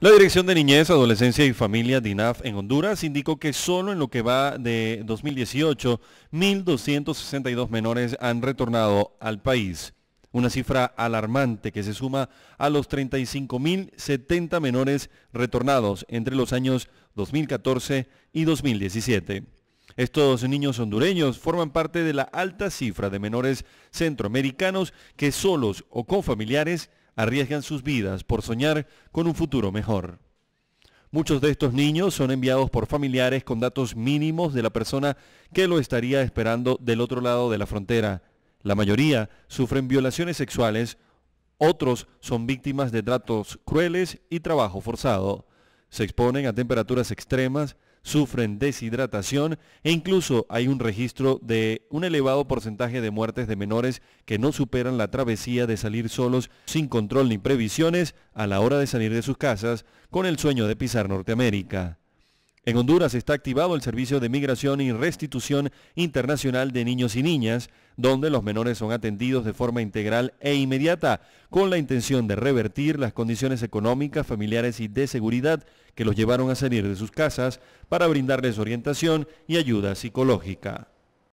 La Dirección de Niñez, Adolescencia y Familia DINAF en Honduras indicó que solo en lo que va de 2018, 1.262 menores han retornado al país. Una cifra alarmante que se suma a los 35.070 menores retornados entre los años 2014 y 2017. Estos niños hondureños forman parte de la alta cifra de menores centroamericanos que solos o con familiares arriesgan sus vidas por soñar con un futuro mejor. Muchos de estos niños son enviados por familiares con datos mínimos de la persona que lo estaría esperando del otro lado de la frontera. La mayoría sufren violaciones sexuales, otros son víctimas de tratos crueles y trabajo forzado. Se exponen a temperaturas extremas, sufren deshidratación e incluso hay un registro de un elevado porcentaje de muertes de menores que no superan la travesía de salir solos sin control ni previsiones a la hora de salir de sus casas con el sueño de pisar Norteamérica. En Honduras está activado el servicio de migración y restitución internacional de niños y niñas, donde los menores son atendidos de forma integral e inmediata, con la intención de revertir las condiciones económicas, familiares y de seguridad que los llevaron a salir de sus casas para brindarles orientación y ayuda psicológica.